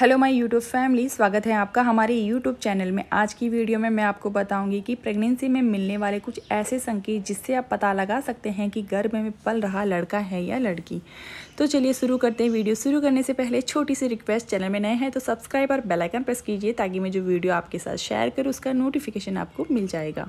hello my YouTube family स्वागत है आपका हमारे यूट्यूब चैनल में आज की वीडियो में मैं आपको बताऊंगी कि प्रेगनेंसी में मिलने वाले कुछ ऐसे संकेत जिससे आप पता लगा सकते हैं कि गर्भ में पल रहा लड़का है या लड़की तो चलिए शुरू करते हैं वीडियो शुरू करने से पहले छोटी सी रिक्वेस्ट चैनल में नए हैं तो सब्सक्राइब और बेलाइकन प्रेस कीजिए ताकि मैं जो वीडियो आपके साथ शेयर करूँ उसका नोटिफिकेशन आपको मिल जाएगा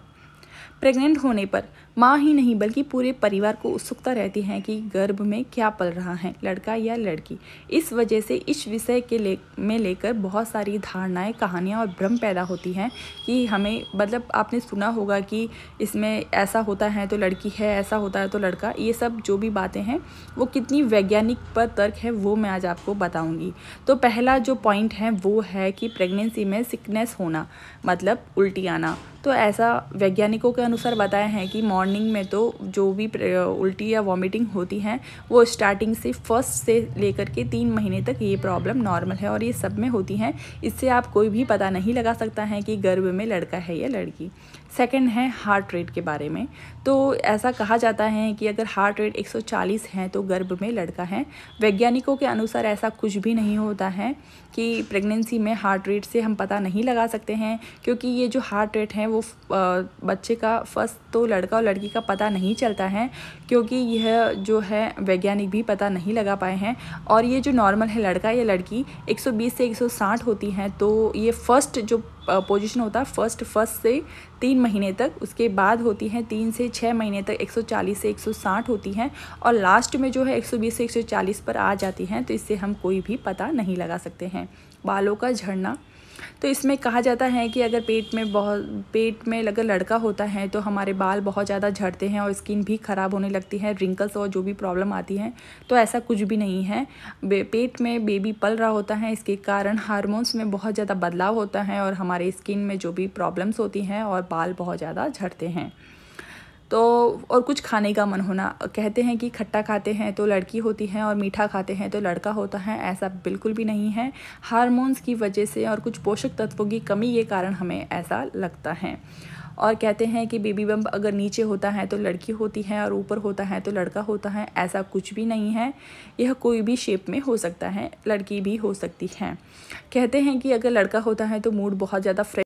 प्रेग्नेंट होने पर माँ ही नहीं बल्कि पूरे परिवार को उत्सुकता रहती है कि गर्भ में क्या पल रहा है लड़का या लड़की इस वजह से इस विषय के ले में लेकर बहुत सारी धारणाएं कहानियाँ और भ्रम पैदा होती हैं कि हमें मतलब आपने सुना होगा कि इसमें ऐसा होता है तो लड़की है ऐसा होता है तो लड़का ये सब जो भी बातें हैं वो कितनी वैज्ञानिक पर तर्क है वो मैं आज आपको बताऊँगी तो पहला जो पॉइंट है वो है कि प्रेगनेंसी में सिकनेस होना मतलब उल्टी आना तो ऐसा वैज्ञानिकों लेखकों के अनुसार बताया है कि मॉर्निंग में तो जो भी उल्टी या वॉमिटिंग होती है वो स्टार्टिंग से फर्स्ट से लेकर के तीन महीने तक ये प्रॉब्लम नॉर्मल है और ये सब में होती हैं इससे आप कोई भी पता नहीं लगा सकता है कि गर्भ में लड़का है या लड़की सेकेंड है हार्ट रेट के बारे में तो ऐसा कहा जाता है कि अगर हार्ट रेट 140 है तो गर्भ में लड़का है वैज्ञानिकों के अनुसार ऐसा कुछ भी नहीं होता है कि प्रेगनेंसी में हार्ट रेट से हम पता नहीं लगा सकते हैं क्योंकि ये जो हार्ट रेट है वो बच्चे का फर्स्ट तो लड़का और लड़की का पता नहीं चलता है क्योंकि यह जो है वैज्ञानिक भी पता नहीं लगा पाए हैं और ये जो नॉर्मल है लड़का या लड़की 120 से 160 होती हैं तो ये फर्स्ट जो पोजीशन होता है फर्स्ट फर्स्ट से तीन महीने तक उसके बाद होती हैं तीन से छः महीने तक 140 से 160 होती हैं और लास्ट में जो है 120 से 140 पर आ जाती हैं तो इससे हम कोई भी पता नहीं लगा सकते हैं बालों का झड़ना तो इसमें कहा जाता है कि अगर पेट में बहुत पेट में अगर लड़का होता है तो हमारे बाल बहुत ज़्यादा झड़ते हैं और स्किन भी ख़राब होने लगती है रिंकल्स और जो भी प्रॉब्लम आती हैं तो ऐसा कुछ भी नहीं है पेट में बेबी पल रहा होता है इसके कारण हार्मोन्स में बहुत ज़्यादा बदलाव होता है और हमारे हमारे स्किन में जो भी प्रॉब्लम्स होती हैं और बाल बहुत ज़्यादा झड़ते हैं तो और कुछ खाने का मन होना कहते हैं कि खट्टा खाते हैं तो लड़की होती हैं और मीठा खाते हैं तो लड़का होता है ऐसा बिल्कुल भी नहीं है हारमोन्स की वजह से और कुछ पोषक तत्वों की कमी ये कारण हमें ऐसा लगता है और कहते हैं कि बेबी बम्प अगर नीचे होता है तो लड़की होती है और ऊपर होता है तो लड़का होता है ऐसा कुछ भी नहीं है यह कोई भी शेप में हो सकता है लड़की भी हो सकती है कहते हैं कि अगर लड़का होता है तो मूड बहुत ज़्यादा फ्रेश